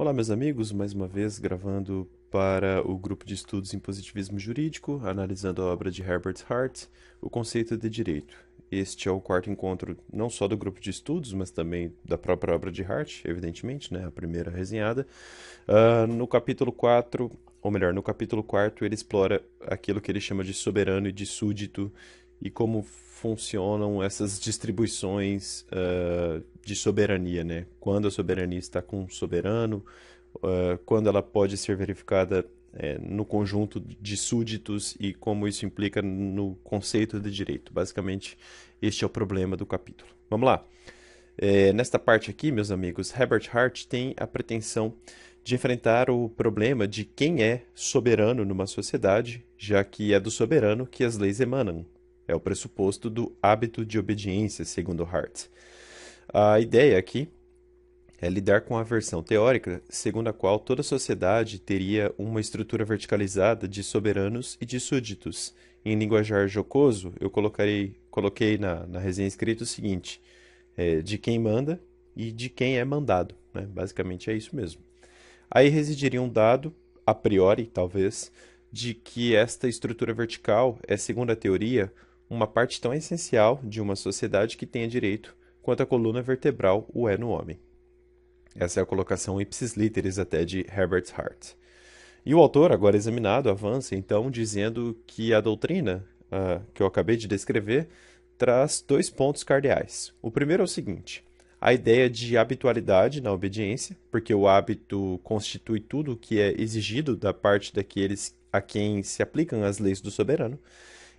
Olá, meus amigos, mais uma vez gravando para o grupo de estudos em positivismo jurídico, analisando a obra de Herbert Hart, O Conceito de Direito. Este é o quarto encontro não só do grupo de estudos, mas também da própria obra de Hart, evidentemente, né? a primeira resenhada. Uh, no capítulo 4, ou melhor, no capítulo 4, ele explora aquilo que ele chama de soberano e de súdito, e como funcionam essas distribuições uh, de soberania, né? Quando a soberania está com o soberano, uh, quando ela pode ser verificada uh, no conjunto de súditos e como isso implica no conceito de direito. Basicamente, este é o problema do capítulo. Vamos lá. nesta parte aqui, meus amigos, Herbert Hart tem a pretensão de enfrentar o problema de quem é soberano numa sociedade, já que é do soberano que as leis emanam. É o pressuposto do hábito de obediência, segundo Hart. A ideia aqui é lidar com a versão teórica segundo a qual toda sociedade teria uma estrutura verticalizada de soberanos e de súditos. Em linguajar jocoso, eu colocarei, coloquei na, na resenha escrita o seguinte: é, de quem manda e de quem é mandado. Né? Basicamente é isso mesmo. Aí residiria um dado, a priori, talvez, de que esta estrutura vertical é, segundo a teoria, uma parte tão essencial de uma sociedade que tenha direito quanto a coluna vertebral o é no homem. Essa é a colocação ipsis literis até de Herbert Hart. E o autor, agora examinado, avança então dizendo que a doutrina uh, que eu acabei de descrever traz dois pontos cardeais. O primeiro é o seguinte: a ideia de habitualidade na obediência, porque o hábito constitui tudo o que é exigido da parte daqueles a quem se aplicam as leis do soberano.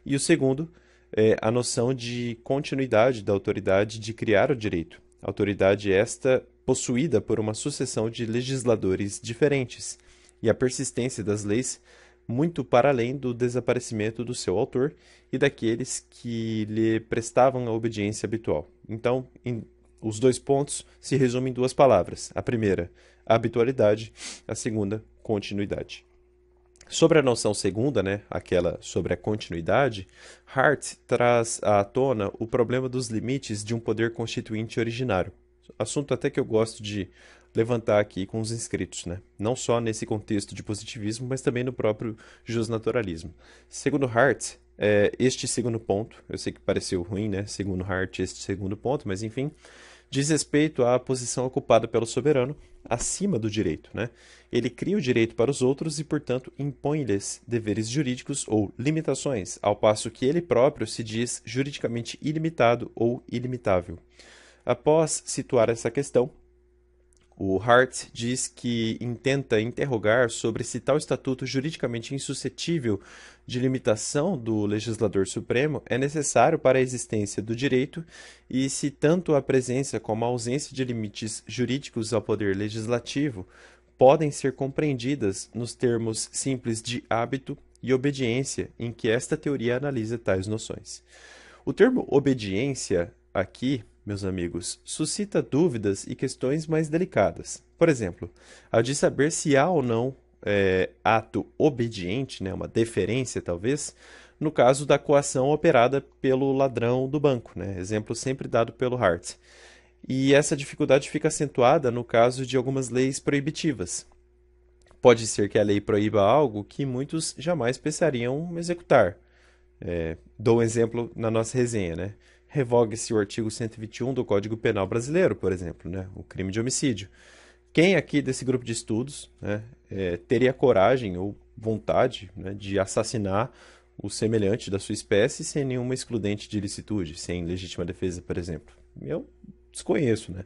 E o segundo, é, a noção de continuidade da autoridade de criar o direito. Autoridade esta possuída por uma sucessão de legisladores diferentes, e a persistência das leis muito para além do desaparecimento do seu autor e daqueles que lhe prestavam a obediência habitual. Então, em, os dois pontos se resumem em duas palavras: a primeira, a habitualidade, a segunda, continuidade. Sobre a noção segunda, né, aquela sobre a continuidade, Hart traz à tona o problema dos limites de um poder constituinte originário. Assunto até que eu gosto de levantar aqui com os inscritos, né? não só nesse contexto de positivismo, mas também no próprio justnaturalismo. Segundo Hart, é, este segundo ponto, eu sei que pareceu ruim, né? segundo Hart, este segundo ponto, mas enfim, diz respeito à posição ocupada pelo soberano acima do direito. Né? Ele cria o direito para os outros e, portanto, impõe-lhes deveres jurídicos ou limitações, ao passo que ele próprio se diz juridicamente ilimitado ou ilimitável. Após situar essa questão, o Hart diz que intenta interrogar sobre se tal estatuto juridicamente insuscetível de limitação do legislador supremo é necessário para a existência do direito e se tanto a presença como a ausência de limites jurídicos ao poder legislativo podem ser compreendidas nos termos simples de hábito e obediência, em que esta teoria analisa tais noções. O termo obediência aqui meus amigos, suscita dúvidas e questões mais delicadas. Por exemplo, a de saber se há ou não é, ato obediente, né, uma deferência talvez, no caso da coação operada pelo ladrão do banco, né, exemplo sempre dado pelo Hart. E essa dificuldade fica acentuada no caso de algumas leis proibitivas. Pode ser que a lei proíba algo que muitos jamais pensariam executar. É, dou um exemplo na nossa resenha, né? revogue-se o artigo 121 do Código Penal Brasileiro, por exemplo, né? o crime de homicídio. Quem aqui desse grupo de estudos né, é, teria coragem ou vontade né, de assassinar o semelhante da sua espécie sem nenhuma excludente de licitude, sem legítima defesa, por exemplo? Eu desconheço, né?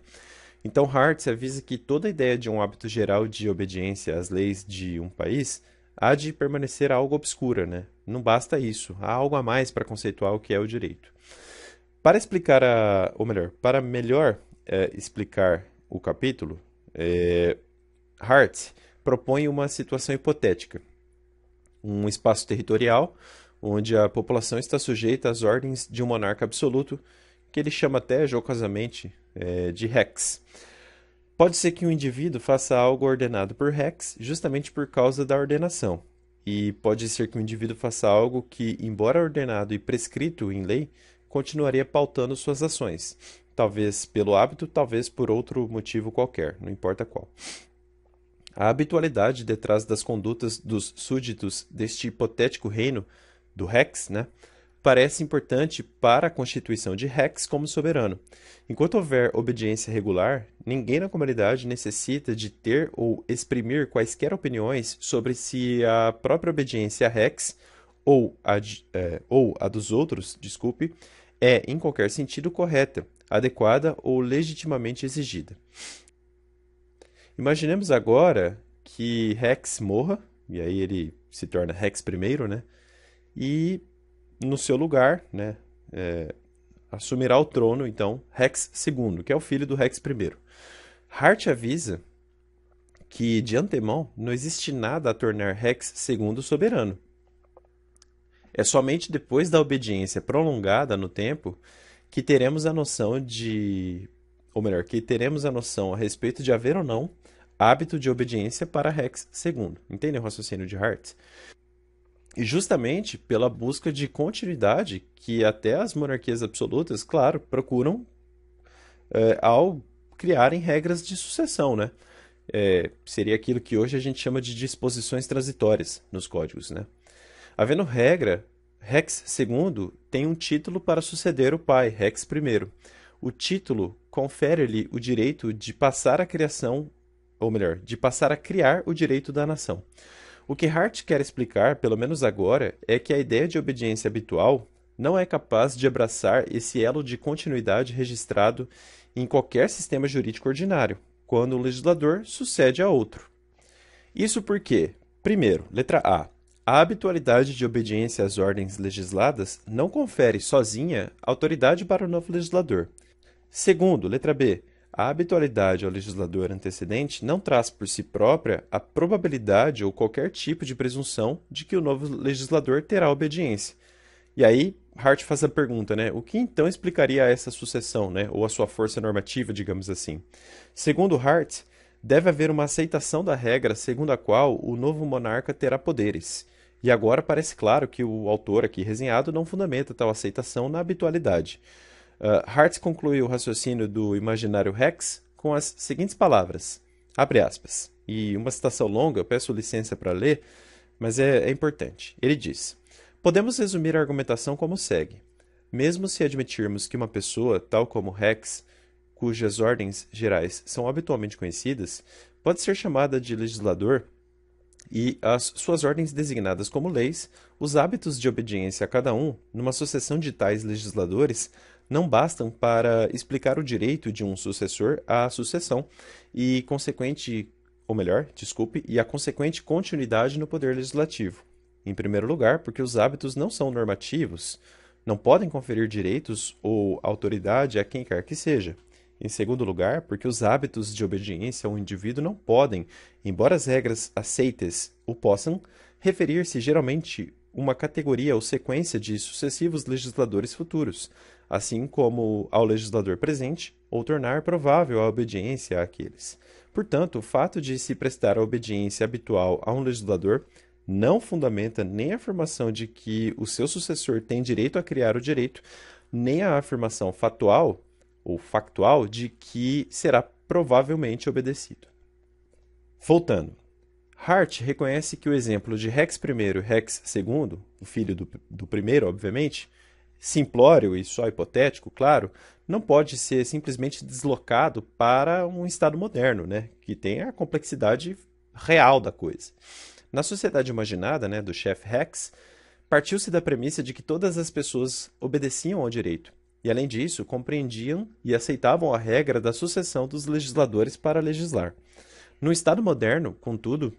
Então, Hartz avisa que toda ideia de um hábito geral de obediência às leis de um país há de permanecer algo obscura, né? Não basta isso, há algo a mais para conceituar o que é o direito. Para explicar a. Ou melhor, para melhor é, explicar o capítulo, é, Hart propõe uma situação hipotética. Um espaço territorial onde a população está sujeita às ordens de um monarca absoluto, que ele chama até jocosamente é, de Rex. Pode ser que um indivíduo faça algo ordenado por Rex justamente por causa da ordenação. E pode ser que um indivíduo faça algo que, embora ordenado e prescrito em lei, continuaria pautando suas ações, talvez pelo hábito, talvez por outro motivo qualquer, não importa qual. A habitualidade detrás das condutas dos súditos deste hipotético reino do Rex, né, parece importante para a constituição de Rex como soberano. Enquanto houver obediência regular, ninguém na comunidade necessita de ter ou exprimir quaisquer opiniões sobre se a própria obediência a Rex ou a, é, ou a dos outros, desculpe, é, em qualquer sentido, correta, adequada ou legitimamente exigida. Imaginemos agora que Rex morra, e aí ele se torna Rex primeiro, né? E no seu lugar, né? É, assumirá o trono, então, Rex II, que é o filho do Rex I. Hart avisa que, de antemão, não existe nada a tornar Rex II soberano. É somente depois da obediência prolongada no tempo que teremos a noção de. Ou melhor, que teremos a noção a respeito de haver ou não hábito de obediência para Rex II. entendeu o raciocínio de Hart? E justamente pela busca de continuidade que até as monarquias absolutas, claro, procuram é, ao criarem regras de sucessão, né? É, seria aquilo que hoje a gente chama de disposições transitórias nos códigos, né? Havendo regra, Rex II tem um título para suceder o pai, Rex I. O título confere-lhe o direito de passar a criação, ou melhor, de passar a criar o direito da nação. O que Hart quer explicar, pelo menos agora, é que a ideia de obediência habitual não é capaz de abraçar esse elo de continuidade registrado em qualquer sistema jurídico ordinário, quando um legislador sucede a outro. Isso porque, primeiro, letra A, a habitualidade de obediência às ordens legisladas não confere, sozinha, autoridade para o novo legislador. Segundo, letra B, a habitualidade ao legislador antecedente não traz por si própria a probabilidade ou qualquer tipo de presunção de que o novo legislador terá obediência. E aí, Hart faz a pergunta, né? O que então explicaria essa sucessão, né? Ou a sua força normativa, digamos assim? Segundo Hart, deve haver uma aceitação da regra segundo a qual o novo monarca terá poderes. E agora parece claro que o autor aqui resenhado não fundamenta tal aceitação na habitualidade. Uh, Hartz conclui o raciocínio do imaginário Rex com as seguintes palavras, abre aspas, e uma citação longa, eu peço licença para ler, mas é, é importante. Ele diz, podemos resumir a argumentação como segue. Mesmo se admitirmos que uma pessoa, tal como Rex, cujas ordens gerais são habitualmente conhecidas, pode ser chamada de legislador e as suas ordens designadas como leis, os hábitos de obediência a cada um, numa sucessão de tais legisladores, não bastam para explicar o direito de um sucessor à sucessão e consequente, ou melhor, desculpe, e a consequente continuidade no poder legislativo. Em primeiro lugar, porque os hábitos não são normativos, não podem conferir direitos ou autoridade a quem quer que seja. Em segundo lugar, porque os hábitos de obediência ao indivíduo não podem, embora as regras aceites o possam, referir-se geralmente uma categoria ou sequência de sucessivos legisladores futuros, assim como ao legislador presente, ou tornar provável a obediência àqueles. Portanto, o fato de se prestar a obediência habitual a um legislador não fundamenta nem a afirmação de que o seu sucessor tem direito a criar o direito, nem a afirmação fatual ou factual de que será provavelmente obedecido. Voltando, Hart reconhece que o exemplo de Rex I e Rex II, o filho do, do primeiro, obviamente, simplório e só hipotético, claro, não pode ser simplesmente deslocado para um Estado moderno, né, que tem a complexidade real da coisa. Na sociedade imaginada né, do chefe Rex, partiu-se da premissa de que todas as pessoas obedeciam ao direito, e, além disso, compreendiam e aceitavam a regra da sucessão dos legisladores para legislar. No Estado moderno, contudo,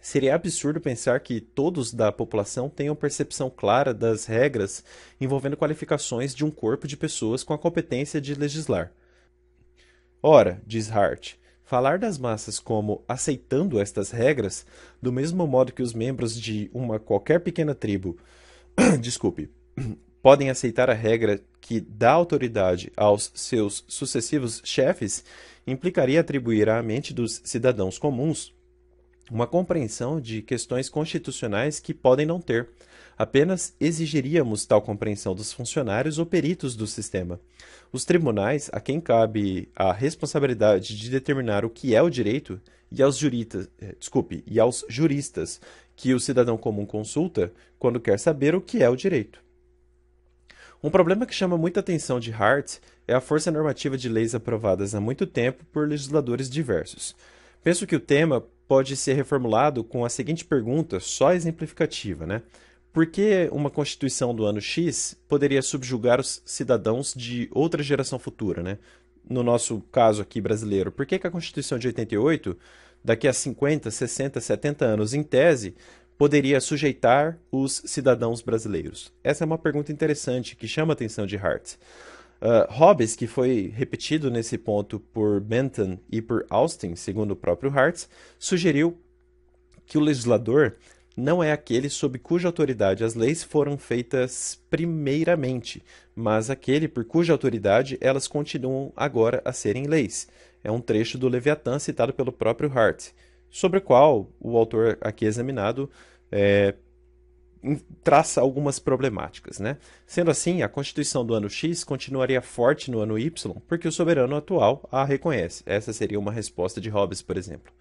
seria absurdo pensar que todos da população tenham percepção clara das regras envolvendo qualificações de um corpo de pessoas com a competência de legislar. Ora, diz Hart, Falar das massas como aceitando estas regras, do mesmo modo que os membros de uma qualquer pequena tribo, desculpe, podem aceitar a regra que dá autoridade aos seus sucessivos chefes implicaria atribuir à mente dos cidadãos comuns uma compreensão de questões constitucionais que podem não ter. Apenas exigiríamos tal compreensão dos funcionários ou peritos do sistema. Os tribunais, a quem cabe a responsabilidade de determinar o que é o direito, e aos, jurita, eh, desculpe, e aos juristas que o cidadão comum consulta quando quer saber o que é o direito. Um problema que chama muita atenção de Hart é a força normativa de leis aprovadas há muito tempo por legisladores diversos. Penso que o tema pode ser reformulado com a seguinte pergunta, só exemplificativa, né? Por que uma Constituição do ano X poderia subjugar os cidadãos de outra geração futura, né? No nosso caso aqui brasileiro, por que, que a Constituição de 88, daqui a 50, 60, 70 anos, em tese, poderia sujeitar os cidadãos brasileiros? Essa é uma pergunta interessante que chama a atenção de Hart. Uh, Hobbes, que foi repetido nesse ponto por Bentham e por Austin, segundo o próprio Hart, sugeriu que o legislador não é aquele sob cuja autoridade as leis foram feitas primeiramente, mas aquele por cuja autoridade elas continuam agora a serem leis. É um trecho do Leviatã citado pelo próprio Hart sobre o qual o autor aqui examinado é, traça algumas problemáticas. Né? Sendo assim, a Constituição do ano X continuaria forte no ano Y porque o soberano atual a reconhece. Essa seria uma resposta de Hobbes, por exemplo.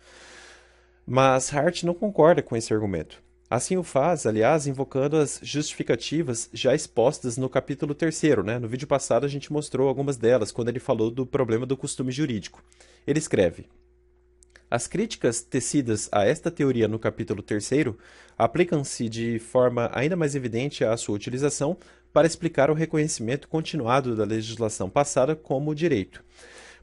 Mas Hart não concorda com esse argumento. Assim o faz, aliás, invocando as justificativas já expostas no capítulo 3. Né? No vídeo passado a gente mostrou algumas delas, quando ele falou do problema do costume jurídico. Ele escreve: as críticas tecidas a esta teoria no capítulo 3 aplicam-se de forma ainda mais evidente à sua utilização para explicar o reconhecimento continuado da legislação passada como direito.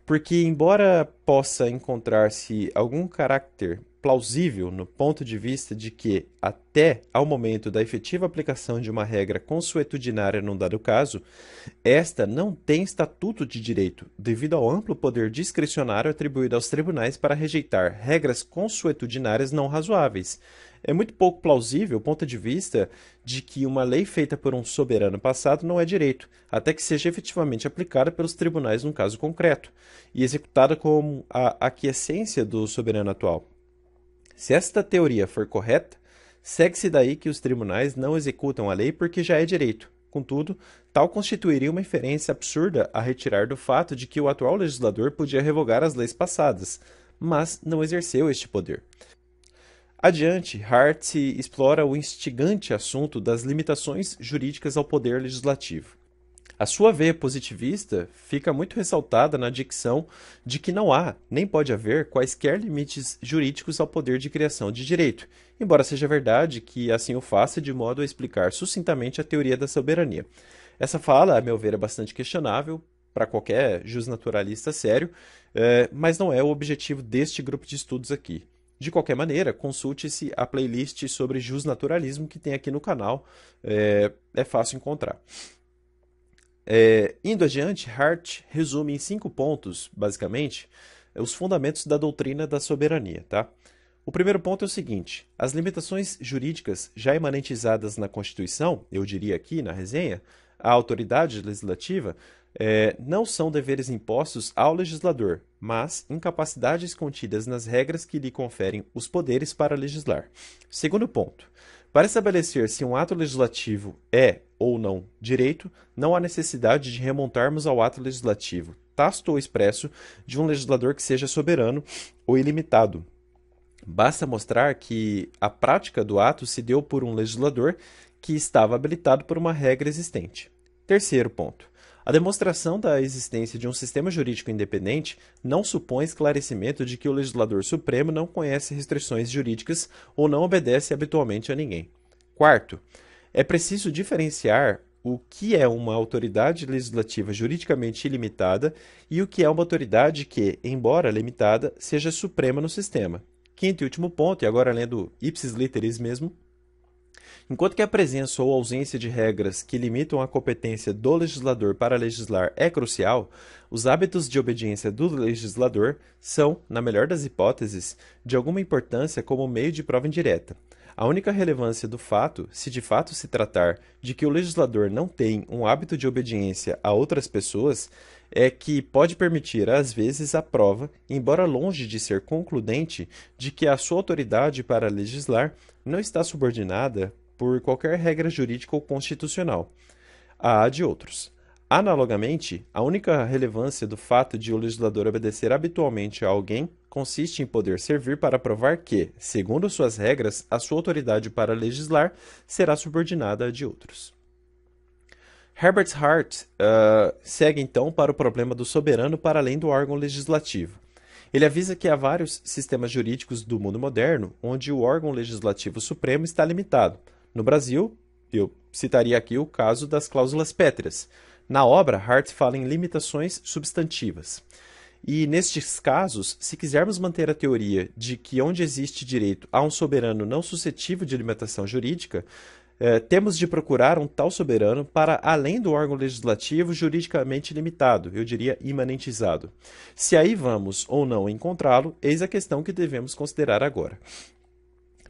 Porque, embora possa encontrar-se algum caráter plausível no ponto de vista de que, até ao momento da efetiva aplicação de uma regra consuetudinária num dado caso, esta não tem estatuto de direito, devido ao amplo poder discricionário atribuído aos tribunais para rejeitar regras consuetudinárias não razoáveis. É muito pouco plausível o ponto de vista de que uma lei feita por um soberano passado não é direito, até que seja efetivamente aplicada pelos tribunais num caso concreto e executada como a aquiescência do soberano atual. Se esta teoria for correta, segue-se daí que os tribunais não executam a lei porque já é direito. Contudo, tal constituiria uma inferência absurda a retirar do fato de que o atual legislador podia revogar as leis passadas, mas não exerceu este poder. Adiante, Hart explora o instigante assunto das limitações jurídicas ao poder legislativo. A sua veia positivista fica muito ressaltada na dicção de que não há, nem pode haver, quaisquer limites jurídicos ao poder de criação de direito, embora seja verdade que assim o faça de modo a explicar sucintamente a teoria da soberania. Essa fala, a meu ver, é bastante questionável, para qualquer justnaturalista sério, eh, mas não é o objetivo deste grupo de estudos aqui. De qualquer maneira, consulte-se a playlist sobre justnaturalismo que tem aqui no canal, é, é fácil encontrar. É, indo adiante, Hart resume em cinco pontos, basicamente, os fundamentos da doutrina da soberania. Tá? O primeiro ponto é o seguinte: as limitações jurídicas já imanentizadas na Constituição, eu diria aqui na resenha, à autoridade legislativa, é, não são deveres impostos ao legislador, mas incapacidades contidas nas regras que lhe conferem os poderes para legislar. Segundo ponto: para estabelecer se um ato legislativo é ou não direito, não há necessidade de remontarmos ao ato legislativo, tácito ou expresso, de um legislador que seja soberano ou ilimitado. Basta mostrar que a prática do ato se deu por um legislador que estava habilitado por uma regra existente. Terceiro ponto. A demonstração da existência de um sistema jurídico independente não supõe esclarecimento de que o legislador supremo não conhece restrições jurídicas ou não obedece habitualmente a ninguém. Quarto, é preciso diferenciar o que é uma autoridade legislativa juridicamente ilimitada e o que é uma autoridade que, embora limitada, seja suprema no sistema. Quinto e último ponto, e agora lendo ipsis literis mesmo, Enquanto que a presença ou ausência de regras que limitam a competência do legislador para legislar é crucial, os hábitos de obediência do legislador são, na melhor das hipóteses, de alguma importância como meio de prova indireta. A única relevância do fato, se de fato se tratar de que o legislador não tem um hábito de obediência a outras pessoas, é que pode permitir, às vezes, a prova, embora longe de ser concludente, de que a sua autoridade para legislar não está subordinada por qualquer regra jurídica ou constitucional, A de outros. Analogamente, a única relevância do fato de o legislador obedecer habitualmente a alguém consiste em poder servir para provar que, segundo suas regras, a sua autoridade para legislar será subordinada à de outros. Herbert Hart uh, ah, segue então para o problema do soberano para além do órgão legislativo. Ele avisa que há vários sistemas jurídicos do mundo moderno onde o órgão legislativo supremo está limitado, no Brasil, eu citaria aqui o caso das cláusulas pétreas. Na obra, Hart fala em limitações substantivas. E nestes casos, se quisermos manter a teoria de que onde existe direito há um soberano não suscetível de limitação jurídica, eh, temos de procurar um tal soberano para além do órgão legislativo juridicamente limitado, eu diria imanentizado. Se aí vamos ou não encontrá-lo, eis a questão que devemos considerar agora.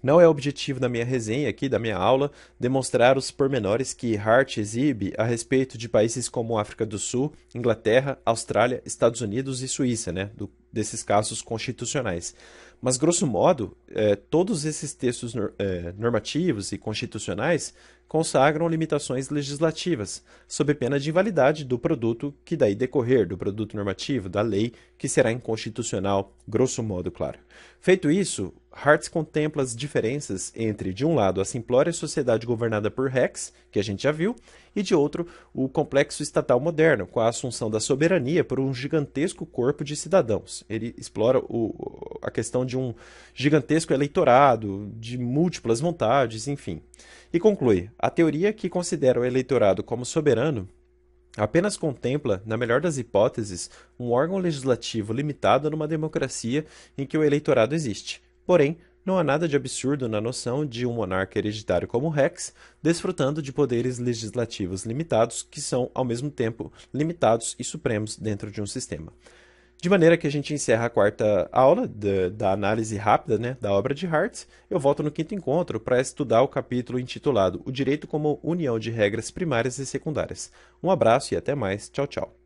Não é objetivo da minha resenha aqui, da minha aula, demonstrar os pormenores que Hart exibe a respeito de países como África do Sul, Inglaterra, Austrália, Estados Unidos e Suíça, né, do, desses casos constitucionais. Mas, grosso modo, eh, todos esses textos eh, normativos e constitucionais consagram limitações legislativas, sob pena de invalidade do produto que daí decorrer, do produto normativo, da lei, que será inconstitucional, grosso modo, claro. Feito isso, Hartz contempla as diferenças entre, de um lado, a simplória sociedade governada por Rex, que a gente já viu, e de outro, o complexo estatal moderno, com a assunção da soberania por um gigantesco corpo de cidadãos. Ele explora o, a questão de um gigantesco eleitorado, de múltiplas vontades, enfim. E conclui: a teoria que considera o eleitorado como soberano apenas contempla, na melhor das hipóteses, um órgão legislativo limitado numa democracia em que o eleitorado existe. Porém, não há nada de absurdo na noção de um monarca hereditário como Rex desfrutando de poderes legislativos limitados, que são, ao mesmo tempo, limitados e supremos dentro de um sistema. De maneira que a gente encerra a quarta aula de, da análise rápida né, da obra de Hart. Eu volto no quinto encontro para estudar o capítulo intitulado O Direito como União de Regras Primárias e Secundárias. Um abraço e até mais. Tchau, tchau.